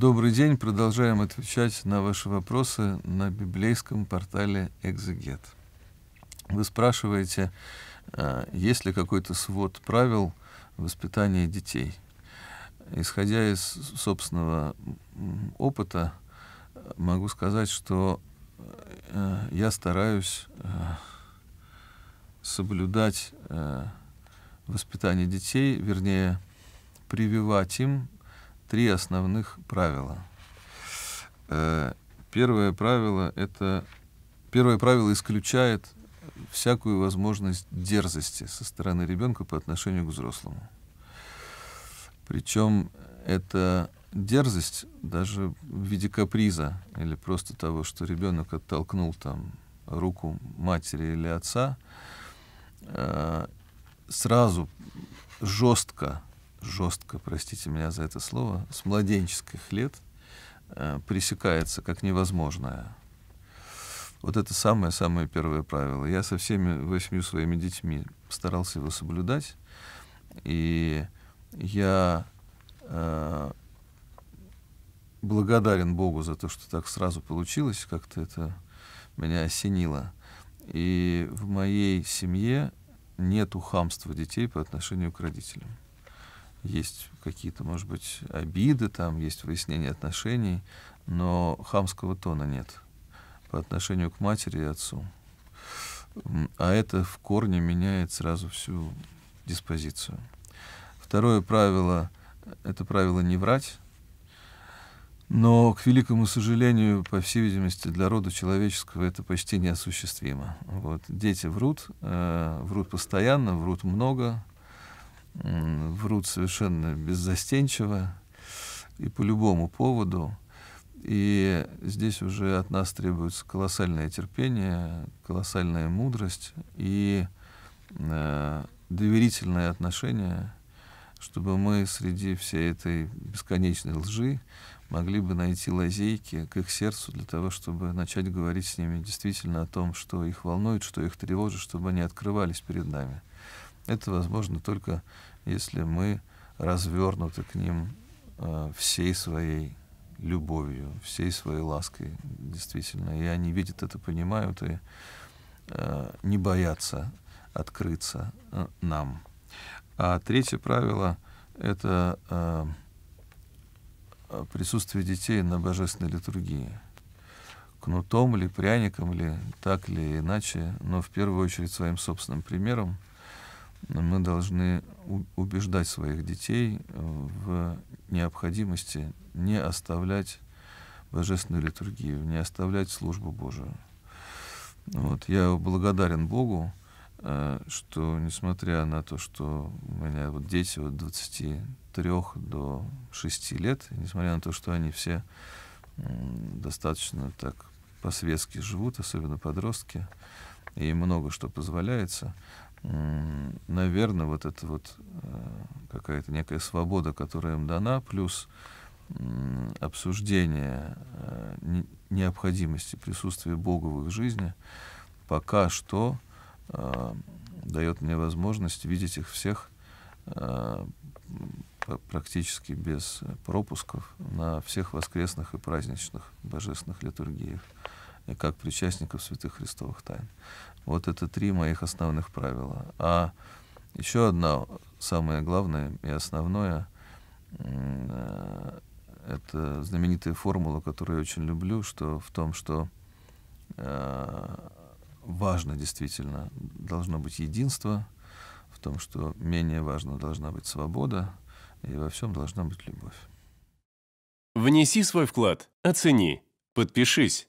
Добрый день. Продолжаем отвечать на ваши вопросы на библейском портале «Экзегет». Вы спрашиваете, а, есть ли какой-то свод правил воспитания детей. Исходя из собственного опыта, могу сказать, что э, я стараюсь э, соблюдать э, воспитание детей, вернее, прививать им три основных правила. Э, первое правило это первое правило исключает всякую возможность дерзости со стороны ребенка по отношению к взрослому. Причем эта дерзость даже в виде каприза или просто того, что ребенок оттолкнул там руку матери или отца, э, сразу жестко жестко, простите меня за это слово, с младенческих лет э, пресекается как невозможное. Вот это самое-самое первое правило. Я со всеми восьми своими детьми старался его соблюдать. И я э, благодарен Богу за то, что так сразу получилось, как-то это меня осенило. И в моей семье нету хамства детей по отношению к родителям есть какие-то, может быть, обиды, там есть выяснение отношений, но хамского тона нет по отношению к матери и отцу. А это в корне меняет сразу всю диспозицию. Второе правило — это правило не врать. Но, к великому сожалению, по всей видимости, для рода человеческого это почти неосуществимо. Вот. Дети врут, э, врут постоянно, врут много, врут совершенно беззастенчиво и по любому поводу. И здесь уже от нас требуется колоссальное терпение, колоссальная мудрость и э, доверительное отношение, чтобы мы среди всей этой бесконечной лжи могли бы найти лазейки к их сердцу для того, чтобы начать говорить с ними действительно о том, что их волнует, что их тревожит, чтобы они открывались перед нами. Это возможно только если мы развернуты к ним э, всей своей любовью, всей своей лаской, действительно. И они видят это, понимают и э, не боятся открыться э, нам. А третье правило — это э, присутствие детей на божественной литургии. Кнутом ли, пряником ли, так ли иначе, но в первую очередь своим собственным примером — мы должны убеждать своих детей э, в необходимости не оставлять божественную литургию, не оставлять службу Божию. Вот. Я благодарен Богу, э, что несмотря на то, что у меня вот дети от 23 до 6 лет, несмотря на то, что они все достаточно так по-светски живут, особенно подростки, и много что позволяется, наверное, вот эта вот э, какая-то некая свобода, которая им дана, плюс обсуждение э, необходимости присутствия Бога в их жизни, пока что э, дает мне возможность видеть их всех практически без пропусков на всех воскресных и праздничных божественных литургиях и как причастников святых Христовых тайн. Вот это три моих основных правила. А еще одно самое главное и основное — э, это знаменитая формула, которую я очень люблю, что в том, что э, важно действительно должно быть единство, в том, что менее важно должна быть свобода, и во всем должна быть любовь. Внеси свой вклад, оцени, подпишись